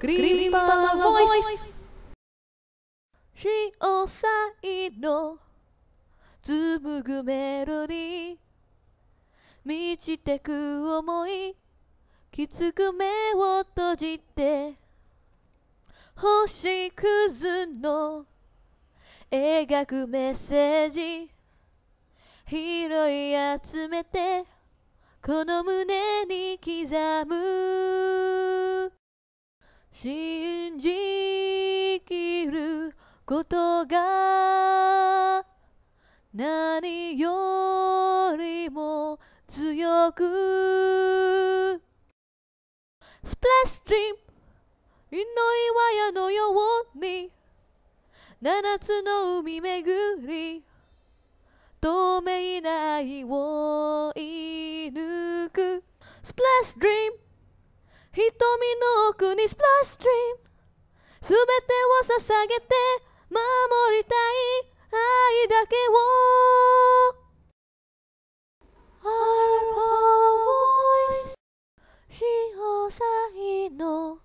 クリーパーボイス潮騒の紡ぐメロディー満ちてく思いきつく目を閉じて星屑の描くメッセージ拾い集めてこの胸に刻む信じきることが何よりも強くスプラッシュドリーム井の岩屋のように七つの海巡り透明な愛を射抜く Splash Dream 瞳の奥にスプラッシュドリーム全てを捧げて守りたい愛だけを Our voice 使用祭の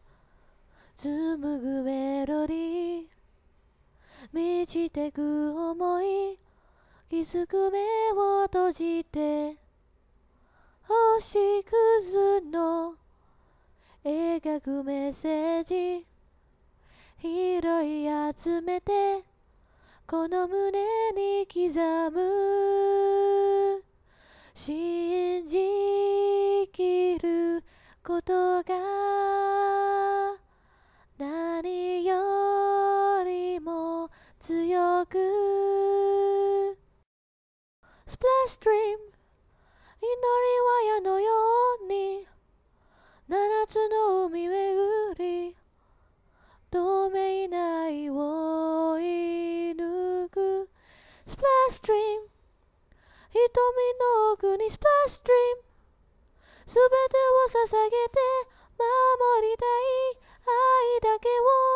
紡ぐメロディー満ちてく思い気づく目を閉じて星屑描くメッセージ拾い集めてこの胸に刻む信じきることが何よりも強くスプラッシュ・ d r e a 祈りは矢のように透明な愛を射抜くスプラッシュドリーム瞳の奥にスプラッシュドリームすべてを捧げて守りたい愛だけを